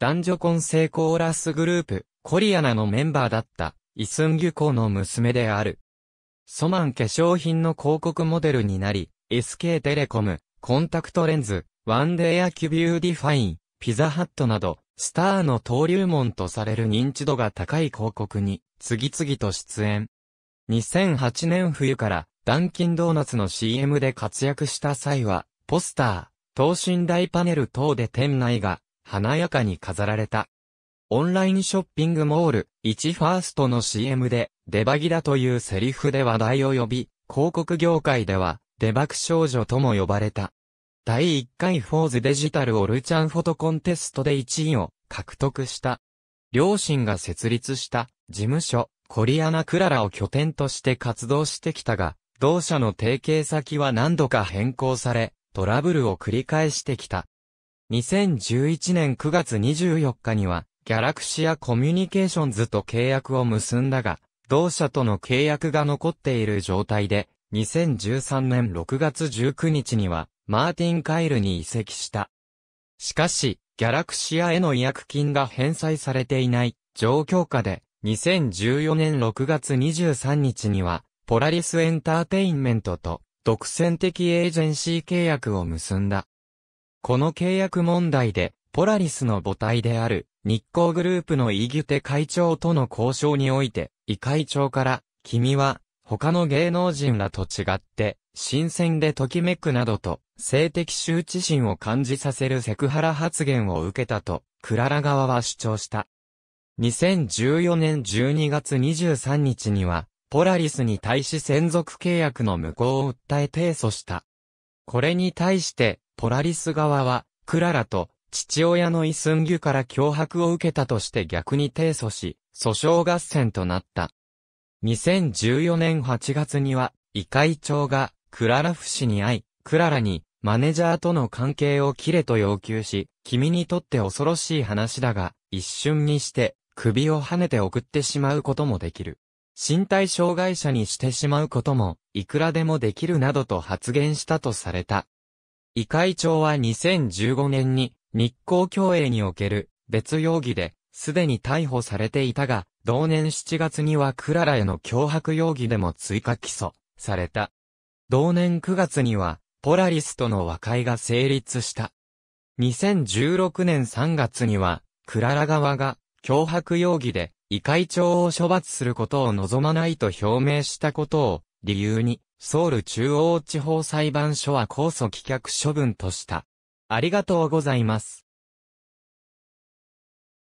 男女混成コーラスグループ、コリアナのメンバーだった、イスンギュコの娘である。ソマン化粧品の広告モデルになり、SK テレコム、コンタクトレンズ、ワンデーアキュビューディファイン、ピザハットなど、スターの登竜門とされる認知度が高い広告に、次々と出演。2008年冬から、ダンキンドーナツの CM で活躍した際は、ポスター、等身大パネル等で店内が華やかに飾られた。オンラインショッピングモール、1ファーストの CM で、デバギだというセリフで話題を呼び、広告業界では、デバク少女とも呼ばれた。第1回フォーズデジタルオルチャンフォトコンテストで1位を獲得した。両親が設立した事務所、コリアナクララを拠点として活動してきたが、同社の提携先は何度か変更され、トラブルを繰り返してきた。2011年9月24日には、ギャラクシアコミュニケーションズと契約を結んだが、同社との契約が残っている状態で、2013年6月19日には、マーティン・カイルに移籍した。しかし、ギャラクシアへの違約金が返済されていない状況下で、2014年6月23日には、ポラリスエンターテインメントと独占的エージェンシー契約を結んだ。この契約問題で、ポラリスの母体である、日光グループのイギュテ会長との交渉において、イ会長から、君は、他の芸能人らと違って、新鮮でときめくなどと、性的羞恥心を感じさせるセクハラ発言を受けたと、クララ側は主張した。2014年12月23日には、ポラリスに対し専属契約の無効を訴え提訴した。これに対して、ポラリス側は、クララと父親のイスンギュから脅迫を受けたとして逆に提訴し、訴訟合戦となった。2014年8月には、異会長がクララフ氏に会い、クララにマネジャーとの関係を切れと要求し、君にとって恐ろしい話だが、一瞬にして首を跳ねて送ってしまうこともできる。身体障害者にしてしまうことも、いくらでもできるなどと発言したとされた。医会長は2015年に日光競泳における別容疑で、すでに逮捕されていたが、同年7月にはクララへの脅迫容疑でも追加起訴された。同年9月には、ポラリスとの和解が成立した。2016年3月には、クララ側が脅迫容疑で、医会長を処罰することを望まないと表明したことを理由に、ソウル中央地方裁判所は控訴棄却処分とした。ありがとうございます。